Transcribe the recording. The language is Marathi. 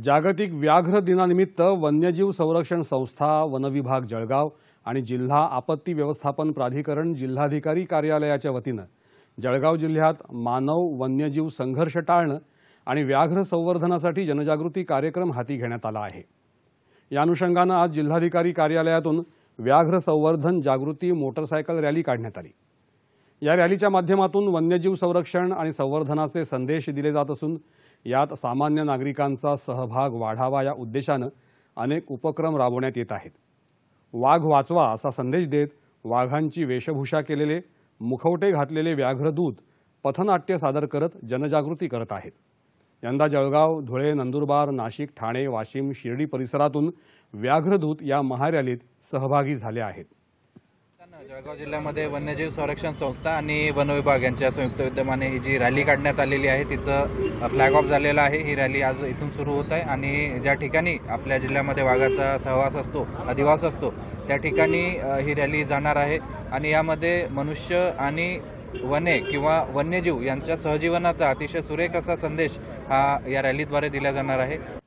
जागतिक व्याघ्र दिनानिमित्त वन्यजीव संरक्षण संस्था वनविभाग जळगाव आणि जिल्हा आपत्ती व्यवस्थापन प्राधिकरण जिल्हाधिकारी कार्यालयाच्या वतीनं जळगाव जिल्ह्यात मानव वन्यजीव संघर्ष टाळणं आणि व्याघ्र संवर्धनासाठी जनजागृती कार्यक्रम हाती घेण्यात आला आहे या अनुषंगानं आज जिल्हाधिकारी कार्यालयातून व्याघ्र संवर्धन जागृती मोटरसायकल रॅली काढण्यात आली या रॅलीच्या माध्यमातून वन्यजीव संरक्षण आणि संवर्धनाचे संदेश दिले जात असून यात सामान्य नागरिकांचा सहभाग वाढावा या उद्देशानं अनेक उपक्रम राबवण्यात येत आहेत वाघ वाचवा असा संदेश देत वाघांची वेशभूषा केलेले मुखवटे घातलेले व्याघ्रदूत पथनाट्य सादर करत जनजागृती करत आहेत यंदा जळगाव धुळे नंदुरबार नाशिक ठाणे वाशिम शिर्डी परिसरातून व्याघ्रदूत या महारॅलीत सहभागी झाले आहेत जळगाव जिल्ह्यामध्ये वन्यजीव संरक्षण संस्था आणि वन विभाग यांच्या संयुक्त विद्यमाने ही जी रॅली काढण्यात आलेली आहे तिचं फ्लॅग ऑफ झालेलं आहे ही रॅली आज इथून सुरू होत आहे आणि ज्या ठिकाणी आपल्या जिल्ह्यामध्ये वाघाचा सहवास असतो अधिवास असतो त्या ठिकाणी ही रॅली जाणार आहे आणि यामध्ये मनुष्य आणि वने किंवा वन्यजीव यांच्या सहजीवनाचा अतिशय सुरेख असा संदेश हा या रॅलीद्वारे दिला जाणार आहे